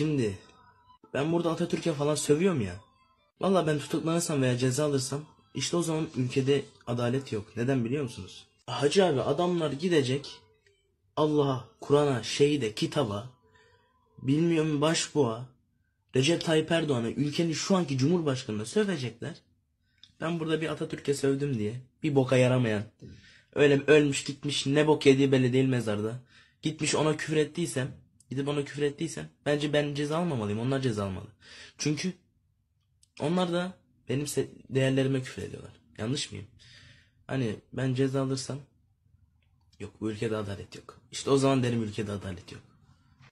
Şimdi ben burada Atatürk'e falan sövüyorum ya. Valla ben tutuklanırsam veya ceza alırsam işte o zaman ülkede adalet yok. Neden biliyor musunuz? Hacı abi adamlar gidecek Allah'a, Kur'an'a, şehide, kitaba, bilmiyorum başbuğa, Recep Tayyip Erdoğan'a, ülkenin şu anki cumhurbaşkanına sövecekler. Ben burada bir Atatürk'e sövdüm diye. Bir boka yaramayan. Öyle ölmüş gitmiş ne bok yediği belli değil mezarda. Gitmiş ona küfür ettiysem gidip ona küfür ettiysem bence ben ceza almamalıyım. Onlar ceza almalı. Çünkü onlar da benim değerlerime küfür ediyorlar. Yanlış mıyım? Hani ben ceza alırsam yok bu ülkede adalet yok. İşte o zaman derim ülkede adalet yok.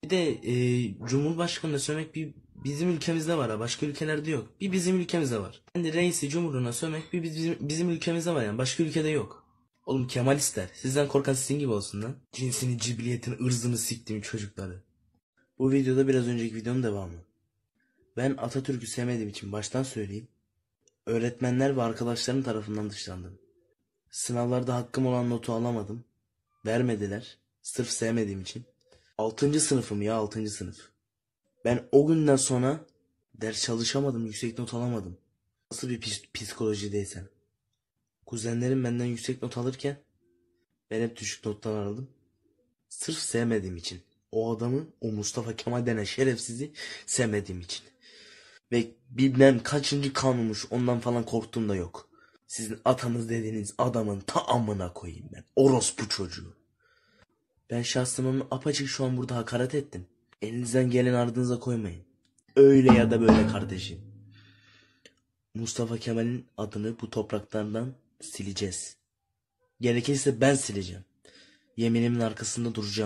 Bir de e, Cumhurbaşkanı'na sövmek bir bizim ülkemizde var ha başka ülkelerde yok. Bir bizim ülkemizde var. Yani reisi cumhuruna sövmek bir bizim, bizim ülkemizde var yani başka ülkede yok. Oğlum Kemal ister. Sizden korkan sizin gibi olsun lan. Cinsini, cibiliyetini, ırzını siktiğim çocukları. Bu videoda biraz önceki videonun devamı. Ben Atatürk'ü sevmediğim için baştan söyleyeyim. Öğretmenler ve arkadaşlarım tarafından dışlandım. Sınavlarda hakkım olan notu alamadım. Vermediler. Sırf sevmediğim için. 6. sınıfım ya 6. sınıf. Ben o günden sonra ders çalışamadım, yüksek not alamadım. Nasıl bir psikolojideysem. Kuzenlerim benden yüksek not alırken ben hep düşük nottan aldım. Sırf sevmediğim için o adamı, o Mustafa Kemal denen şerefsizi sevmediğim için. Ve bilmem kaçıncı kanunmuş ondan falan korktuğum da yok. Sizin atanız dediğiniz adamın ta amına koyayım ben. Orospu çocuğu. Ben şahsen onun apaçık şu an burada hakaret ettim. Elinizden gelen ardınıza koymayın. Öyle ya da böyle kardeşim. Mustafa Kemal'in adını bu topraklardan sileceğiz. Gerekirse ben sileceğim. Yeminimin arkasında duracağım.